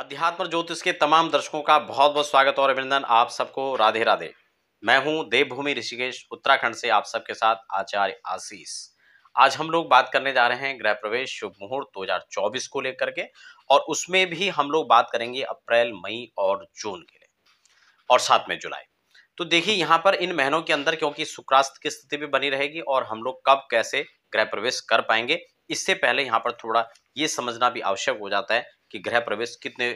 अध्यात्म ज्योतिष के तमाम दर्शकों का बहुत बहुत स्वागत और अभिनंदन आप सबको राधे राधे मैं हूं देवभूमि ऋषिकेश उत्तराखंड से आप सबके साथ आचार्य आशीष आज हम लोग बात करने जा रहे हैं गृह प्रवेश शुभ मुहूर्त 2024 को लेकर के और उसमें भी हम लोग बात करेंगे अप्रैल मई और जून के लिए और साथ में जुलाई तो देखिए यहाँ पर इन महीनों के अंदर क्योंकि शुक्रास्त की स्थिति भी बनी रहेगी और हम लोग कब कैसे गृह प्रवेश कर पाएंगे इससे पहले यहाँ पर थोड़ा ये समझना भी आवश्यक हो जाता है कि गृह प्रवेश कितने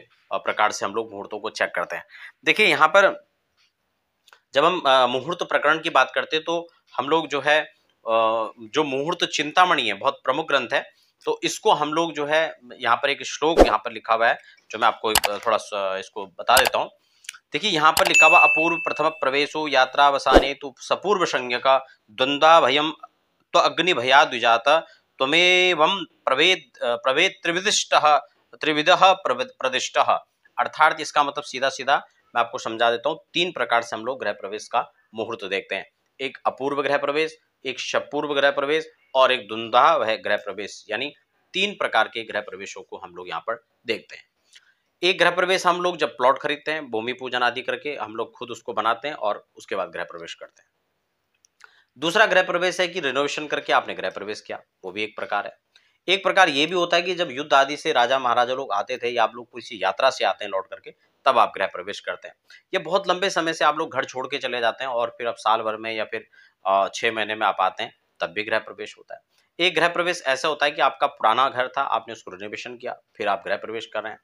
प्रकार से हम लोग मुहूर्तों को चेक करते हैं देखिए यहाँ पर जब हम मुहूर्त प्रकरण की बात करते हैं तो हम लोग जो है जो मुहूर्त चिंतामणि है बहुत प्रमुख ग्रंथ है तो इसको हम लोग जो है यहाँ पर एक श्लोक यहाँ पर लिखा हुआ है जो मैं आपको थोड़ा इसको बता देता हूँ देखिए यहाँ पर लिखा हुआ अपूर्व प्रथम प्रवेशो यात्रा वसाने तो सपूर्व का द्वंद्वा भयम तो अग्नि भया द्विजात त्वमेवम प्रवेद प्रवेद त्रिविदिष्ट त्रिविद प्रदिष्ट अर्थात इसका मतलब सीधा सीधा मैं आपको समझा देता हूँ तीन प्रकार से हम लोग गृह प्रवेश का मुहूर्त देखते हैं एक अपूर्व ग्रह प्रवेश एक शपूर्व ग्रह प्रवेश और एक धुंधा वह ग्रह प्रवेश यानी तीन प्रकार के ग्रह प्रवेशों को हम लोग यहाँ पर देखते हैं एक गृह प्रवेश हम लोग जब प्लॉट खरीदते हैं भूमि पूजन आदि करके हम लोग खुद उसको बनाते हैं और उसके बाद गृह प्रवेश करते हैं दूसरा गृह प्रवेश है कि रिनोवेशन करके आपने ग्रह प्रवेश किया वो भी एक प्रकार है एक प्रकार ये भी होता है कि जब युद्ध आदि से राजा महाराजा लोग आते थे या आप लोग किसी यात्रा से आते हैं लौट करके तब आप गृह प्रवेश करते हैं ये बहुत लंबे समय से आप लोग घर छोड़ के चले जाते हैं और फिर आप साल भर में या फिर छः महीने में आप आते हैं तब भी गृह प्रवेश होता है एक गृह प्रवेश ऐसा होता है कि आपका पुराना घर था आपने उसको रिनोवेशन किया फिर आप गृह प्रवेश कर रहे हैं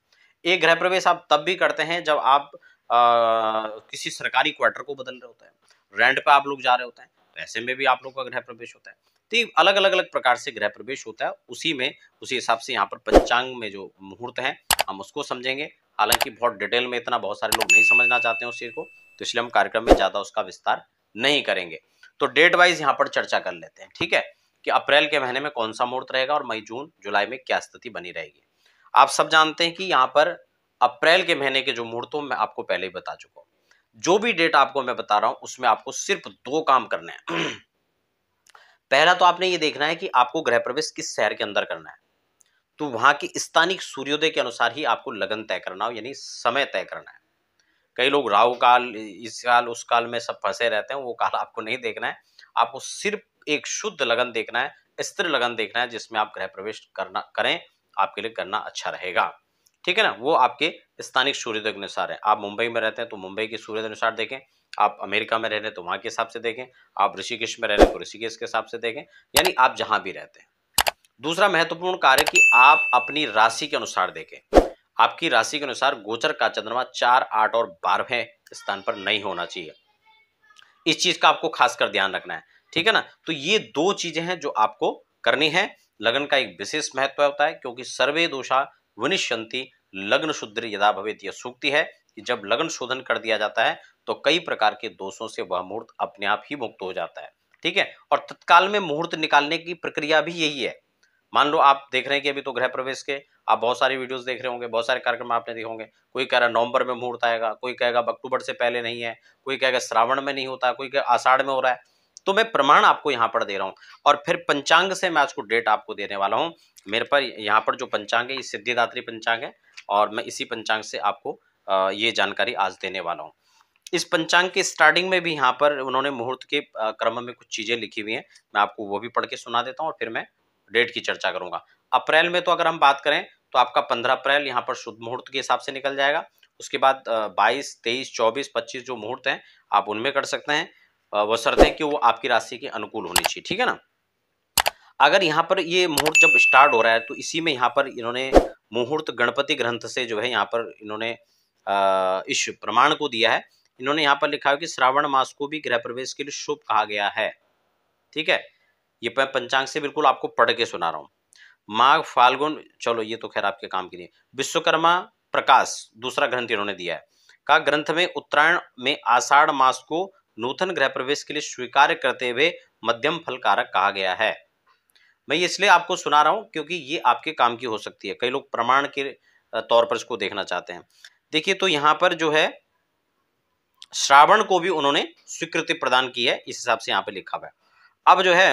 एक गृह प्रवेश आप तब भी करते हैं जब आप आ, किसी सरकारी क्वार्टर को बदल रहे होते हैं रेंट पे आप लोग जा रहे होते हैं तो ऐसे में भी आप लोग का गृह प्रवेश होता है तो ये अलग अलग अलग प्रकार से ग्रह प्रवेश होता है उसी में उसी हिसाब से यहाँ पर पंचांग में जो मुहूर्त है हम उसको समझेंगे हालांकि बहुत डिटेल में इतना बहुत सारे लोग नहीं समझना चाहते हैं उस चीज को तो इसलिए हम कार्यक्रम में ज़्यादा उसका विस्तार नहीं करेंगे तो डेट वाइज यहाँ पर चर्चा कर लेते हैं ठीक है कि अप्रैल के महीने में कौन सा मुहूर्त रहेगा और मई जून जुलाई में क्या स्थिति बनी रहेगी आप सब जानते हैं कि यहाँ पर अप्रैल के महीने के जो मुहूर्त मैं आपको पहले ही बता चुका हूँ जो भी डेट आपको मैं बता रहा हूँ उसमें आपको सिर्फ दो काम करने हैं पहला तो आपने ये देखना है कि आपको ग्रह प्रवेश किस शहर के अंदर करना है तो वहां के स्थानिक सूर्योदय के अनुसार ही आपको लगन तय करना हो यानी समय तय करना है कई लोग राहु काल इस काल उस काल में सब फंसे रहते हैं वो काल आपको नहीं देखना है आपको सिर्फ एक शुद्ध लगन देखना है स्त्र लगन देखना है जिसमें आप गृह प्रवेश करना करें आपके लिए करना अच्छा रहेगा ठीक है ना वो आपके स्थानिक सूर्योदय के अनुसार है आप मुंबई में रहते हैं तो मुंबई के सूर्योदय अनुसार देखें आप अमेरिका में रह रहे हैं तो वहाँ के हिसाब से देखें आप ऋषिकेश में रह रहे हैं तो ऋषिकेश के हिसाब से देखें यानी आप जहाँ भी रहते हैं दूसरा महत्वपूर्ण कार्य कि आप अपनी राशि के अनुसार देखें आपकी राशि के अनुसार गोचर का चंद्रमा चार आठ और बारहवें स्थान पर नहीं होना चाहिए इस चीज का आपको खासकर ध्यान रखना है ठीक है ना तो ये दो चीजें हैं जो आपको करनी है लगन का एक विशेष महत्व होता है क्योंकि सर्वे दोषा विनिशंति लग्न शुद्र यदा भवित यह सूक्ति है कि जब लगन शोधन कर दिया जाता है तो कई प्रकार के दोषों से वह मुहूर्त अपने आप ही मुक्त हो जाता है ठीक है और तत्काल में मुहूर्त निकालने की प्रक्रिया भी यही है मान लो आप देख रहे हैं कि अभी तो गृह प्रवेश के आप बहुत सारी वीडियोस देख रहे होंगे बहुत सारे कार्यक्रम आपने देखे होंगे कोई कह रहा है नवंबर में मुहूर्त आएगा कोई कहेगा अक्टूबर से पहले नहीं है कोई कहेगा श्रावण में नहीं होता कोई कहेगा आषाढ़ में हो रहा है तो मैं प्रमाण आपको यहाँ पर दे रहा हूँ और फिर पंचांग से मैं आज को डेट आपको देने वाला हूँ मेरे पर यहाँ पर जो पंचांग है ये सिद्धिदात्री पंचांग है और मैं इसी पंचांग से आपको ये जानकारी आज देने वाला हूँ इस पंचांग के स्टार्टिंग में भी यहाँ पर उन्होंने मुहूर्त के क्रम में कुछ चीज़ें लिखी हुई हैं मैं आपको वो भी पढ़ के सुना देता हूँ और फिर मैं डेट की चर्चा करूँगा अप्रैल में तो अगर हम बात करें तो आपका पंद्रह अप्रैल यहाँ पर शुद्ध मुहूर्त के हिसाब से निकल जाएगा उसके बाद बाईस तेईस चौबीस पच्चीस जो मुहूर्त हैं आप उनमें कर सकते हैं वो शर्त है कि वो आपकी राशि के अनुकूल होनी चाहिए ठीक है ना अगर यहाँ पर ये मुहूर्त जब स्टार्ट हो रहा है तो इसी में यहाँ पर इन्होंने मुहूर्त गणपति ग्रंथ से जो है यहाँ पर इन्होंने इस प्रमाण को दिया है इन्होंने यहाँ पर लिखा है कि श्रावण मास को भी गृह प्रवेश के लिए शुभ कहा गया है ठीक है ये पंचांग से बिल्कुल आपको पढ़ के सुना रहा हूँ माघ फाल्गुन चलो ये तो खैर आपके काम के लिए विश्वकर्मा प्रकाश दूसरा ग्रंथ इन्होंने दिया है का ग्रंथ में उत्तरायण में आषाढ़ मास को नूतन गृह प्रवेश के लिए स्वीकार करते हुए मध्यम फल कारक कहा गया है मैं इसलिए आपको सुना रहा हूँ क्योंकि ये आपके काम की हो सकती है कई लोग प्रमाण के तौर पर इसको देखना चाहते हैं देखिए तो यहाँ पर जो है श्रावण को भी उन्होंने स्वीकृति प्रदान की है इस हिसाब से यहाँ पे लिखा हुआ है अब जो है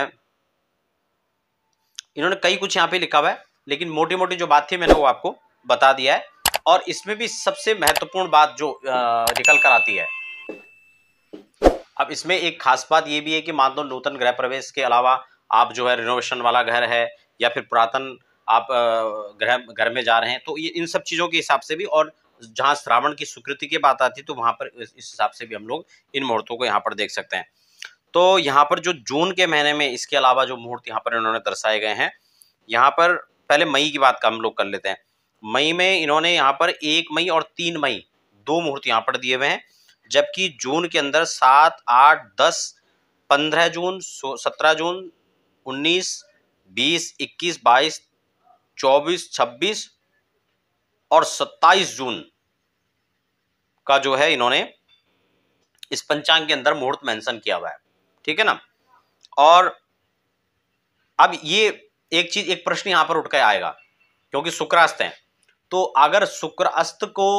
इन्होंने कई कुछ यहाँ पे लिखा हुआ है लेकिन मोटी मोटी जो बात थी मैंने वो आपको बता दिया है और इसमें भी सबसे महत्वपूर्ण बात जो निकल कर आती है अब इसमें एक खास बात ये भी है कि मान लो नूतन गृह प्रवेश के अलावा आप जो है रिनोवेशन वाला घर है या फिर पुरातन आप घर में जा रहे हैं तो ये इन सब चीज़ों के हिसाब से भी और जहाँ श्रावण की स्वीकृति की बात आती है तो वहाँ पर इस हिसाब से भी हम लोग इन मुहूर्तों को यहाँ पर देख सकते हैं तो यहाँ पर जो जून के महीने में इसके अलावा जो मुहूर्त यहाँ पर इन्होंने दर्शाए गए हैं यहाँ पर पहले मई की बात का हम लोग कर लेते हैं मई में इन्होंने यहाँ पर एक मई और तीन मई दो मुहूर्त यहाँ पर दिए हुए हैं जबकि जून के अंदर सात आठ दस पंद्रह जून सत्रह जून उन्नीस बीस इक्कीस बाईस चौबीस छब्बीस और 27 जून का जो है इन्होंने इस पंचांग के अंदर मुहूर्त मेंशन किया हुआ है ठीक है ना और अब ये एक चीज एक प्रश्न यहां पर उठ के आएगा क्योंकि शुक्रास्त है तो अगर शुक्रास्त को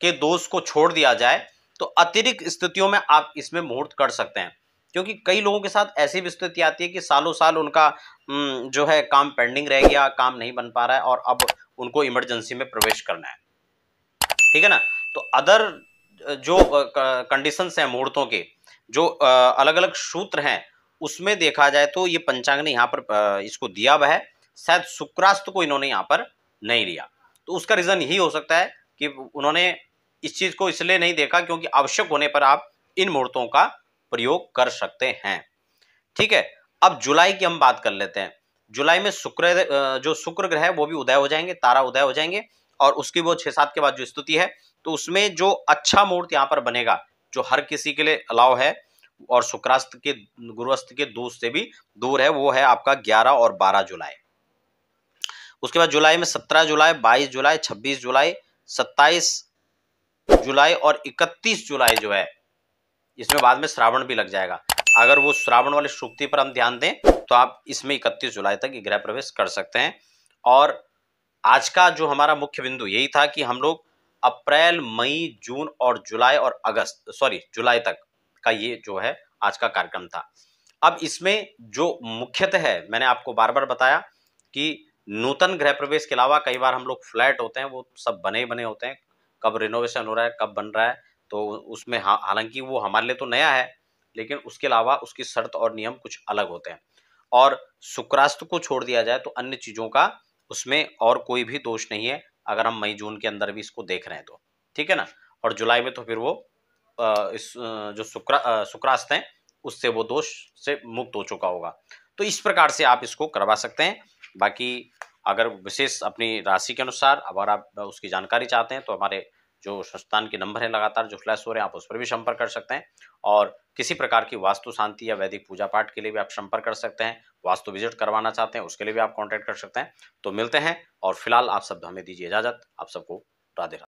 के दोष को छोड़ दिया जाए तो अतिरिक्त स्थितियों में आप इसमें मुहूर्त कर सकते हैं क्योंकि कई लोगों के साथ ऐसी भी स्थिति आती है कि सालों साल उनका जो है काम पेंडिंग रह गया काम नहीं बन पा रहा है और अब उनको इमरजेंसी में प्रवेश करना है ठीक है ना तो अदर जो कंडीशन हैं मुहूर्तों के जो अलग अलग सूत्र हैं उसमें देखा जाए तो ये पंचांग ने यहाँ पर इसको दिया वह है शायद शुक्रास्त को इन्होंने यहाँ पर नहीं लिया तो उसका रीज़न यही हो सकता है कि उन्होंने इस चीज़ को इसलिए नहीं देखा क्योंकि आवश्यक होने पर आप इन मुहूर्तों का प्रयोग कर सकते हैं ठीक है अब जुलाई की हम बात कर लेते हैं जुलाई में शुक्र जो शुक्र ग्रह है वो भी उदय हो जाएंगे तारा उदय हो जाएंगे और उसकी वो छह सात के बाद जो स्तुति है तो उसमें जो अच्छा मुहूर्त यहाँ पर बनेगा जो हर किसी के लिए अलाव है और शुक्रास्त के गुरुअस्त के दोष से भी दूर है वो है आपका ग्यारह और बारह जुलाई उसके बाद जुलाई में सत्रह जुलाई बाईस जुलाई छब्बीस जुलाई सत्ताईस जुलाई और इकतीस जुलाई जो है इसमें बाद में श्रावण भी लग जाएगा अगर वो श्रावण वाले सुक्ति पर हम ध्यान दें तो आप इसमें इकतीस जुलाई तक गृह प्रवेश कर सकते हैं और आज का जो हमारा मुख्य बिंदु यही था कि हम लोग अप्रैल मई जून और जुलाई और अगस्त सॉरी जुलाई तक का ये जो है आज का कार्यक्रम था अब इसमें जो मुख्यतः है मैंने आपको बार बार बताया कि नूतन गृह प्रवेश के अलावा कई बार हम लोग फ्लैट होते हैं वो सब बने ही बने होते हैं कब रिनोवेशन हो रहा है कब बन रहा है तो उसमें हालांकि वो हमारे लिए तो नया है लेकिन उसके अलावा उसकी शर्त और नियम कुछ अलग होते हैं और शुक्रास्त को छोड़ दिया जाए तो अन्य चीज़ों का उसमें और कोई भी दोष नहीं है अगर हम मई जून के अंदर भी इसको देख रहे हैं तो ठीक है ना और जुलाई में तो फिर वो इस जो शुक्रा शुक्रास्त हैं उससे वो दोष से मुक्त हो चुका होगा तो इस प्रकार से आप इसको करवा सकते हैं बाकी अगर विशेष अपनी राशि के अनुसार अगर आप उसकी जानकारी चाहते हैं तो हमारे जो संस्थान के नंबर है लगातार जो फ्लैश हो रहे हैं आप उस पर भी संपर्क कर सकते हैं और किसी प्रकार की वास्तु शांति या वैदिक पूजा पाठ के लिए भी आप संपर्क कर सकते हैं वास्तु विजिट करवाना चाहते हैं उसके लिए भी आप कॉन्टैक्ट कर सकते हैं तो मिलते हैं और फिलहाल आप सब हमें दीजिए इजाज़त आप सबको राधे